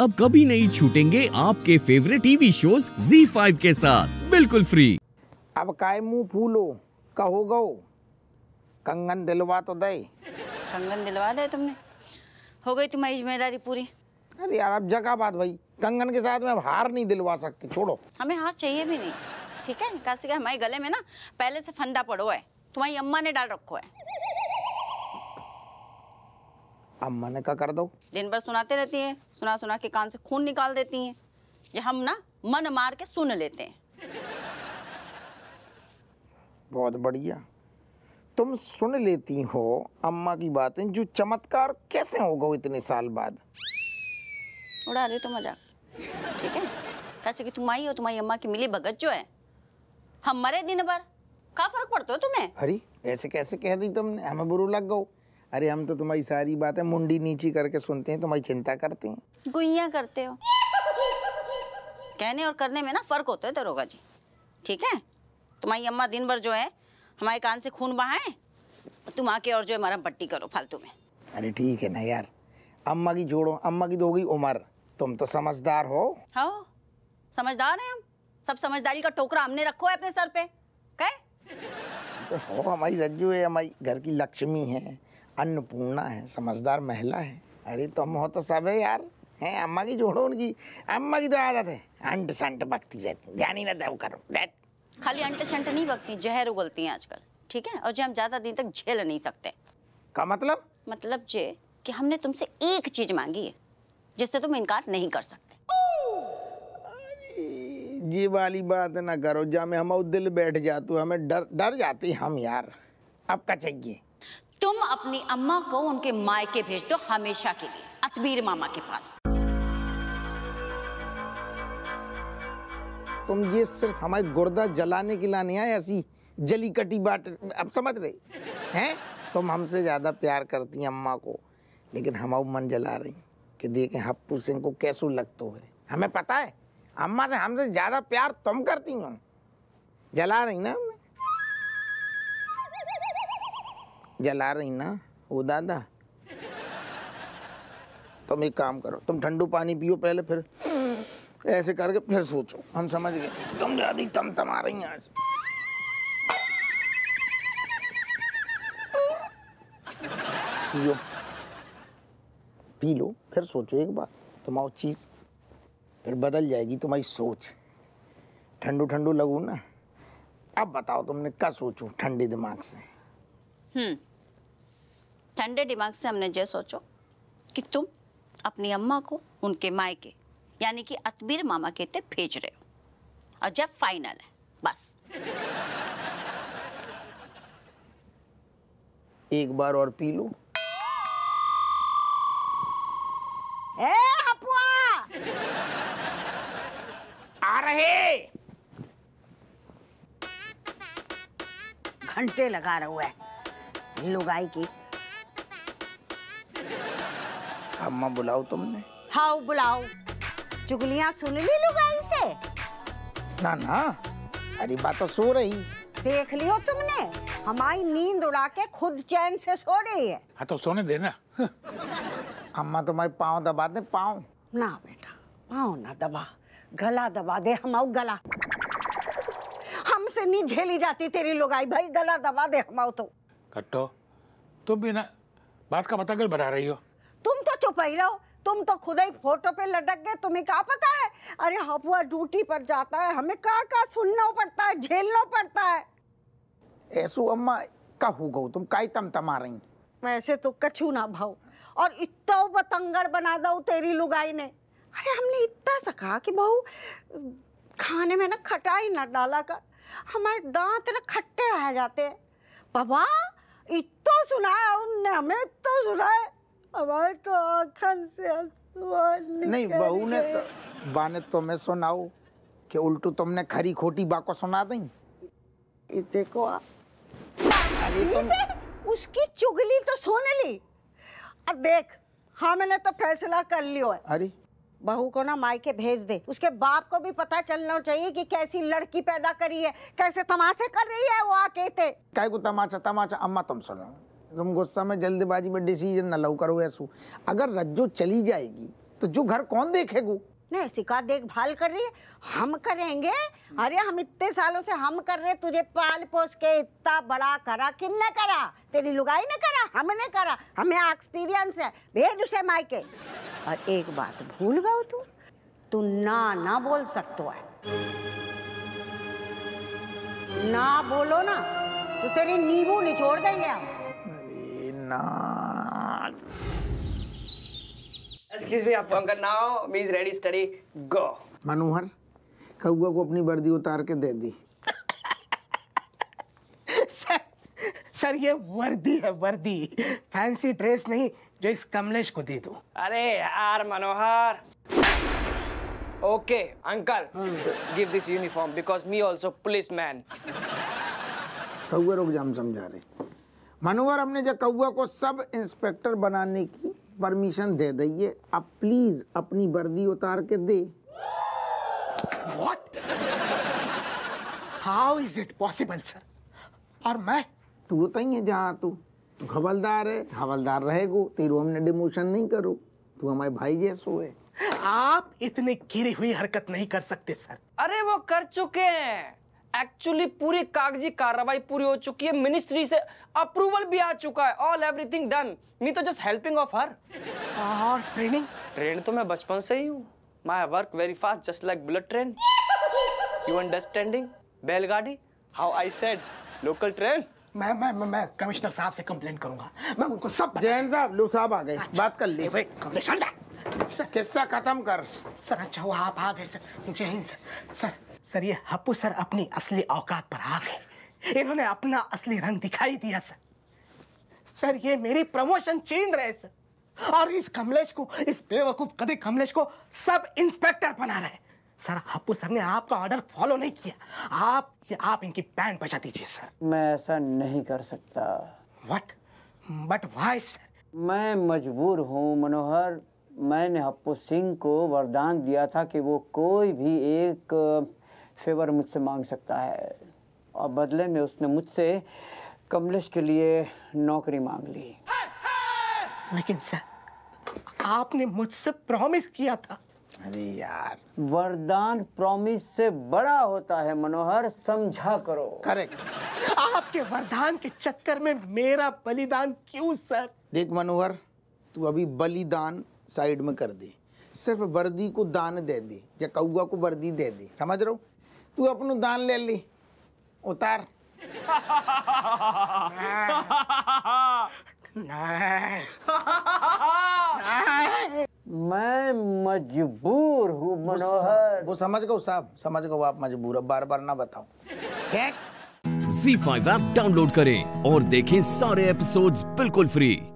अब कभी नहीं छूटेंगे आपके फेवरेट टीवी शोज Z5 के साथ बिल्कुल फ्री अब काय मुंह फूलो कहो गो कंगन दिलवा तो दे कंगन दिलवा दे तुमने हो गई तुम्हारी जिम्मेदारी पूरी अरे यार अब जगह बात भाई कंगन के साथ मैं अब हार नहीं दिलवा सकती छोड़ो हमें हार चाहिए भी नहीं ठीक है काशी हमारे गले में ना पहले से फंदा पड़ो है तुम्हारी अम्मा ने डाल रखो है अम्मा ने का कर दो दिन भर सुनाते रहती हैं सुना सुना के कान से खून निकाल देती हैं जो हम ना मन मार के सुन लेते हैं बहुत बढ़िया तुम सुन लेती हो अम्मा की बातें जो चमत्कार कैसे हो गए इतने साल बाद उड़ा रही तो मजाक ठीक है कैसे कि तुम आई हो तुम्हारी अम्मा की मिली भगत जो है हम मरे दिन भर का फर्क पड़ता है तुम्हें अरे ऐसे कैसे कह दी तुमने हमें बुरू लग गो अरे हम तो तुम्हारी सारी बातें मुंडी नीची करके सुनते हैं तुम्हारी चिंता करते हैं गुइया करते हो कहने और करने में ना फर्क होता है दरोगा जी ठीक है तुम्हारी अम्मा दिन भर जो है हमारे कान से खून बहाए तुम आके और जो है मरम पट्टी करो फालतू में अरे ठीक है ना यार अम्मा की जोड़ो अम्मा की तो होगी उम्र तुम तो समझदार हो हाँ समझदार है हम सब समझदारी का टोकरा हमने रखो है अपने सर पे कह तो हो हमारी रज्जू है हमारी घर की लक्ष्मी है अन्नपूर्णा है समझदार महिला है अरे तुम तो हो तो सब है यार हैं अम्मा की जोड़ो उनकी अम्मा की तो आदत है अंट संट बकती रहती ध्यान ही ना दो करो डेट खाली अंट संट नहीं बकती जहर उगलती है आजकल ठीक है और जो हम ज़्यादा दिन तक झेल नहीं सकते का मतलब मतलब जे कि हमने तुमसे एक चीज मांगी है जिससे तुम इनकार नहीं कर सकते ये वाली बात ना करो जा में हम दिल बैठ जातू हमें डर डर जाती हम यार आपका चाहिए तुम अपनी अम्मा को उनके मायके भेज दो हमेशा के लिए अतबीर मामा के पास तुम ये सिर्फ हमारे गुर्दा जलाने के लाने आए ऐसी जली कटी बाट अब समझ रहे हैं तुम हमसे ज़्यादा प्यार करती हैं अम्मा को लेकिन हम अब मन जला रही कि देखें हप्पू सिंह को कैसू लगते हुए हमें पता है अम्मा से हमसे ज़्यादा प्यार तुम करती हो जला रही ना हमें जला रही ना वो दादा तुम एक काम करो तुम ठंडू पानी पियो पहले फिर ऐसे करके फिर सोचो हम समझ गए तुम दादी तम तम आ रही आज पियो पी लो फिर सोचो एक बार तुम्हारी चीज़ फिर बदल जाएगी तुम्हारी सोच ठंडू ठंडू लगू ना अब बताओ तुमने क्या सोचो ठंडे दिमाग से हम्म ठंडे दिमाग से हमने जय सोचो कि तुम अपनी अम्मा को उनके मायके यानी कि अतबीर मामा कहते भेज रहे हो और जब फाइनल है बस एक बार और पी लो आ रहे घंटे लगा रहा है लुगाई की अम्मा बुलाओ तुमने हाँ बुलाओ चुगलिया सुन ली लुगाई से ना ना अरे बात तो सो रही देख लियो तुमने हमारी नींद उड़ा के खुद चैन से सो रही है हाँ तो सोने देना अम्मा तुम्हारे पाँव दबा दे पाँव ना बेटा पाँव ना दबा गला दबा दे हमाऊ गला हमसे नहीं झेली जाती तेरी लुगाई भाई गला दबा दे हमाऊ तो कट्टो तुम भी ना बात का बताकर बता रही हो तुम तो चुप ही रहो तुम तो खुद ही फोटो पे लटक गए तुम्हें क्या पता है अरे हफुआ ड्यूटी पर जाता है हमें क्या क्या सुनना पड़ता है झेलना पड़ता है ऐसो अम्मा का हो गो तुम काई तम तमा रही वैसे तो कछू ना भाव और इतना बतंगड़ बना दो तेरी लुगाई ने अरे हमने इतना सका कि बहू खाने में ना खटाई ना डाला कर हमारे दांत ना खट्टे आ जाते हैं बाबा इतना सुना है उनने हमें इतना सुना है हमारे तो आखन से नहीं बहू ने तो बा ने तुम्हें तो सुनाओ कि उल्टू तुमने खरी खोटी बाको सुना दी देखो तुम उसकी चुगली तो सोने ली अब देख हाँ मैंने तो फैसला कर लियो है अरे बहू को ना मायके भेज दे उसके बाप को भी पता चलना चाहिए कि कैसी लड़की पैदा करी है कैसे तमाशे कर रही है वो आके थे को तमाचा तमाचा अम्मा तुम सुनो तुम गुस्सा में जल्दबाजी में डिसीजन न लो करो ऐसो अगर रज्जो चली जाएगी तो जो घर कौन देखेगो नहीं सिका देखभाल कर रही है हम करेंगे अरे हम इतने सालों से हम कर रहे तुझे पाल पोस के इतना बड़ा करा किन्ने करा तेरी लुगाई ने करा हमने करा हमें एक्सपीरियंस है भेज उसे मायके और एक बात भूल गए तू तू ना ना बोल सकते है ना बोलो ना तो तेरी नींबू निचोड़ देंगे हम not. Excuse me, Pankaj. Now Miss ready, study, go. मनोहर कौआ को अपनी वर्दी उतार के दे दी सर ये वर्दी है वर्दी फैंसी ड्रेस नहीं जो इस कमलेश को दे दो अरे यार Manohar okay uncle give this uniform because me also policeman कौआ रुक जाम समझा रहे मनोहर हमने जब कौआ को सब इंस्पेक्टर बनाने की परमिशन दे दी अब प्लीज अपनी वर्दी उतार के दे What? How is it possible, sir? और मैं तू तो ही है जहाँ तू तू हवलदार है हवलदार रहेगो तेरू हमने डिमोशन नहीं करो तू हमारे भाई जैसो है आप इतने घिरी हुई हरकत नहीं कर सकते सर अरे वो कर चुके हैं एक्चुअली पूरी कागजी कार्रवाई पूरी हो चुकी है मिनिस्ट्री से अप्रूवल भी आ चुका है ऑल एवरीथिंग डन मी तो जस्ट हेल्पिंग ऑफ हर और ट्रेनिंग ट्रेन तो मैं बचपन से ही हूँ my work very fast just like bullet train you understanding बैलगाड़ी how I said local train मैं मैं मैं, मैं कमिश्नर साहब से कंप्लेन करूंगा मैं उनको सब जैन साहब लू साहब आ गए अच्छा। बात कर ली कमिश्नर किस्सा खत्म कर सर अच्छा हुआ आप आ गए sir Jain sir sir sir ये हप्पू सर अपनी असली औकात पर आ गए इन्होंने अपना असली रंग दिखाई दिया सर सर ये मेरी प्रमोशन छीन रहे सर और इस कमलेश को इस बेवकूफ कदी कमलेश को सब इंस्पेक्टर बना रहे सर हप्पू सर ने आपका ऑर्डर फॉलो नहीं किया आप आप इनकी पैंट बचा दीजिए सर मैं ऐसा नहीं कर सकता वट बट वाई सर मैं मजबूर हूँ मनोहर मैंने हप्पू सिंह को वरदान दिया था कि वो कोई भी एक फेवर मुझसे मांग सकता है और बदले में उसने मुझसे कमलेश के लिए नौकरी मांग ली लेकिन सर आपने मुझसे प्रॉमिस किया था अरे यार वरदान प्रॉमिस से बड़ा होता है मनोहर समझा करो करेक्ट आपके वरदान के चक्कर में मेरा बलिदान क्यों सर देख मनोहर तू अभी बलिदान साइड में कर दे सिर्फ वर्दी को दान दे दे या कौआ को वर्दी दे दे समझ रहा हूँ तू अपनो दान ले ली उतार मैं मजबूर हूँ मनोहर वो समझ गो साहब समझ गो आप मजबूर अब बार बार ना बताओ जी फाइव ऐप डाउनलोड करें और देखें सारे एपिसोड्स बिल्कुल फ्री